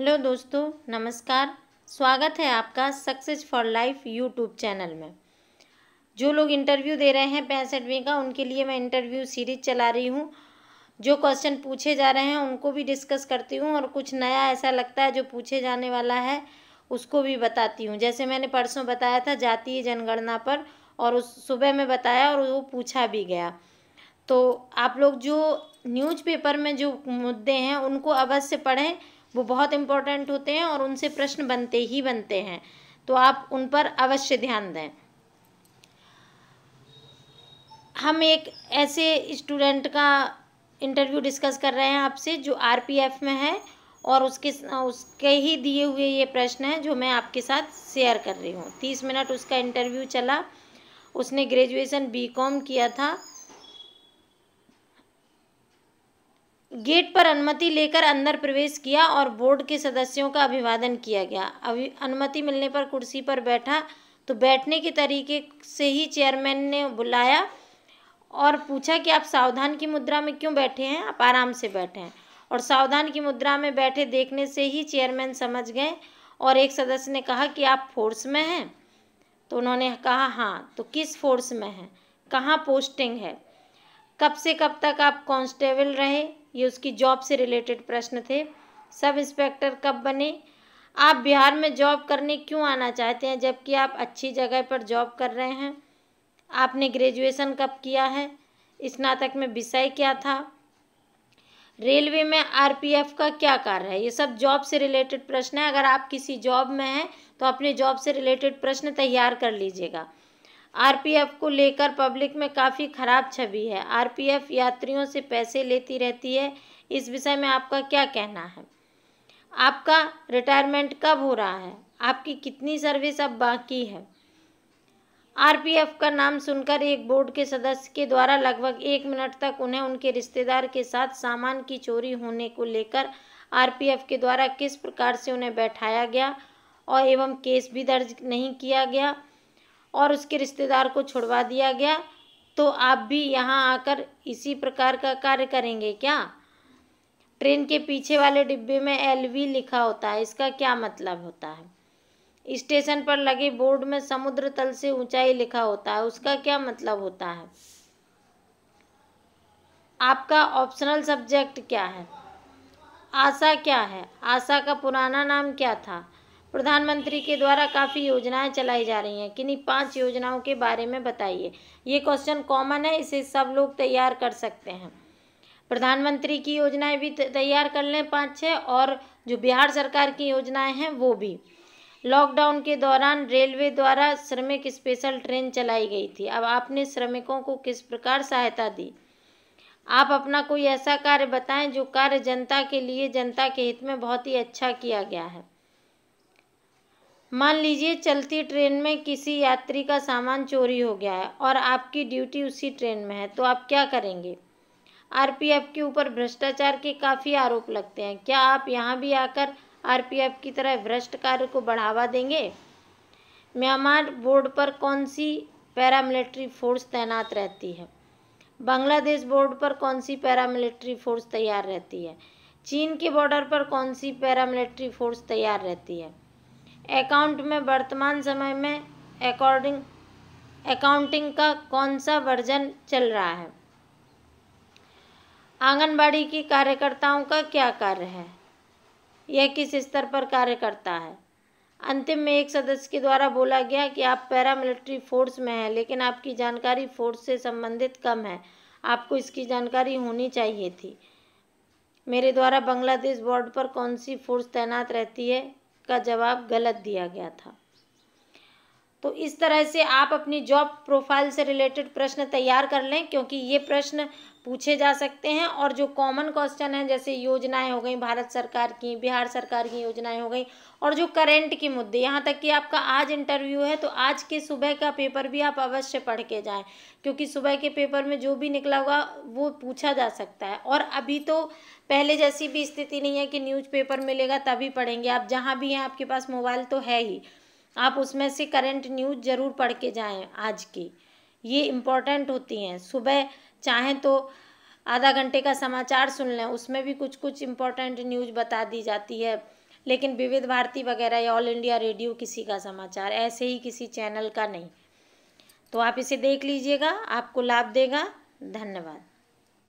hello दोस्तों नमस्कार स्वागत है आपका success for life YouTube channel में जो लोग इंटरव्यू दे रहे हैं पैंसठवीं का उनके लिए मैं इंटरव्यू सीरीज चला रही हूँ जो क्वेश्चन पूछे जा रहे हैं उनको भी डिस्कस करती हूँ और कुछ नया ऐसा लगता है जो पूछे जाने वाला है उसको भी बताती हूँ जैसे मैंने परसों बताया था जातीय जनगणना पर और उस सुबह में बताया और वो पूछा भी गया तो आप लोग जो न्यूज़पेपर में जो मुद्दे हैं उनको अवश्य पढ़ें वो बहुत इम्पोर्टेंट होते हैं और उनसे प्रश्न बनते ही बनते हैं तो आप उन पर अवश्य ध्यान दें हम एक ऐसे स्टूडेंट का इंटरव्यू डिस्कस कर रहे हैं आपसे जो आरपीएफ में है और उसके उसके ही दिए हुए ये प्रश्न हैं जो मैं आपके साथ शेयर कर रही हूँ तीस मिनट उसका इंटरव्यू चला उसने ग्रेजुएशन बीकॉम किया था गेट पर अनुमति लेकर अंदर प्रवेश किया और बोर्ड के सदस्यों का अभिवादन किया गया अभी अनुमति मिलने पर कुर्सी पर बैठा तो बैठने के तरीके से ही चेयरमैन ने बुलाया और पूछा कि आप सावधान की मुद्रा में क्यों बैठे हैं आप आराम से बैठे हैं और सावधान की मुद्रा में बैठे देखने से ही चेयरमैन समझ गए और एक सदस्य ने कहा कि आप फोर्स में हैं तो उन्होंने कहा हाँ तो किस फोर्स में हैं कहाँ पोस्टिंग है कब से कब तक आप कांस्टेबल रहे ये उसकी जॉब से रिलेटेड प्रश्न थे सब इंस्पेक्टर कब बने आप बिहार में जॉब करने क्यों आना चाहते हैं जबकि आप अच्छी जगह पर जॉब कर रहे हैं आपने ग्रेजुएशन कब किया है स्नातक में विषय क्या था रेलवे में आरपीएफ का क्या कार्य है ये सब जॉब से रिलेटेड प्रश्न है अगर आप किसी जॉब में हैं तो अपने जॉब से रिलेटेड प्रश्न तैयार कर लीजिएगा आरपीएफ को लेकर पब्लिक में काफ़ी ख़राब छवि है आरपीएफ यात्रियों से पैसे लेती रहती है इस विषय में आपका क्या कहना है आपका रिटायरमेंट कब हो रहा है आपकी कितनी सर्विस अब बाकी है आरपीएफ का नाम सुनकर एक बोर्ड के सदस्य के द्वारा लगभग एक मिनट तक उन्हें उनके रिश्तेदार के साथ सामान की चोरी होने को लेकर आरपीएफ के द्वारा किस प्रकार से उन्हें बैठाया गया और एवं केस भी दर्ज नहीं किया गया और उसके रिश्तेदार को छुड़वा दिया गया तो आप भी यहाँ आकर इसी प्रकार का कार्य करेंगे क्या ट्रेन के पीछे वाले डिब्बे में एल वी लिखा होता है इसका क्या मतलब होता है स्टेशन पर लगे बोर्ड में समुद्र तल से ऊंचाई लिखा होता है उसका क्या मतलब होता है आपका ऑप्शनल सब्जेक्ट क्या है आशा क्या है आशा का पुराना नाम क्या था प्रधानमंत्री के द्वारा काफ़ी योजनाएं चलाई जा रही हैं किन्हीं पांच योजनाओं के बारे में बताइए ये क्वेश्चन कॉमन है इसे सब लोग तैयार कर सकते हैं प्रधानमंत्री की योजनाएं भी तैयार कर लें पाँच छः और जो बिहार सरकार की योजनाएं हैं वो भी लॉकडाउन के दौरान रेलवे द्वारा श्रमिक स्पेशल ट्रेन चलाई गई थी अब आपने श्रमिकों को किस प्रकार सहायता दी आप अपना कोई ऐसा कार्य बताएं जो कार्य जनता के लिए जनता के हित में बहुत ही अच्छा किया गया है मान लीजिए चलती ट्रेन में किसी यात्री का सामान चोरी हो गया है और आपकी ड्यूटी उसी ट्रेन में है तो आप क्या करेंगे आरपीएफ के ऊपर भ्रष्टाचार के काफ़ी आरोप लगते हैं क्या आप यहाँ भी आकर आरपीएफ की तरह भ्रष्ट कार्य को बढ़ावा देंगे म्यांमार बोर्ड पर कौन सी पैरामिलिट्री फोर्स तैनात रहती है बांग्लादेश बोर्ड पर कौन सी पैरामिलिट्री फोर्स तैयार रहती है चीन के बॉर्डर पर कौन सी पैरामिलिट्री फोर्स तैयार रहती है अकाउंट में वर्तमान समय में अकॉर्डिंग अकाउंटिंग का कौन सा वर्जन चल रहा है आंगनबाड़ी की कार्यकर्ताओं का क्या कार्य है यह किस स्तर पर कार्य करता है अंतिम में एक सदस्य के द्वारा बोला गया कि आप पैरामिलिट्री फोर्स में हैं लेकिन आपकी जानकारी फोर्स से संबंधित कम है आपको इसकी जानकारी होनी चाहिए थी मेरे द्वारा बांग्लादेश बॉर्डर पर कौन सी फोर्स तैनात रहती है का जवाब गलत दिया गया था तो इस तरह से आप अपनी जॉब प्रोफाइल से रिलेटेड प्रश्न तैयार कर लें क्योंकि ये प्रश्न पूछे जा सकते हैं और जो कॉमन क्वेश्चन हैं जैसे योजनाएं हो गई भारत सरकार की बिहार सरकार की योजनाएं हो गई और जो करेंट के मुद्दे यहाँ तक कि आपका आज इंटरव्यू है तो आज के सुबह का पेपर भी आप अवश्य पढ़ के जाएँ क्योंकि सुबह के पेपर में जो भी निकला होगा वो पूछा जा सकता है और अभी तो पहले जैसी भी स्थिति नहीं है कि न्यूज़पेपर मिलेगा तभी पढ़ेंगे आप जहाँ भी हैं आपके पास मोबाइल तो है ही आप उसमें से करंट न्यूज़ ज़रूर पढ़ के जाएँ आज की ये इम्पोर्टेंट होती हैं सुबह चाहें तो आधा घंटे का समाचार सुन लें उसमें भी कुछ कुछ इम्पोर्टेंट न्यूज़ बता दी जाती है लेकिन विविध भारती वगैरह या ऑल इंडिया रेडियो किसी का समाचार ऐसे ही किसी चैनल का नहीं तो आप इसे देख लीजिएगा आपको लाभ देगा धन्यवाद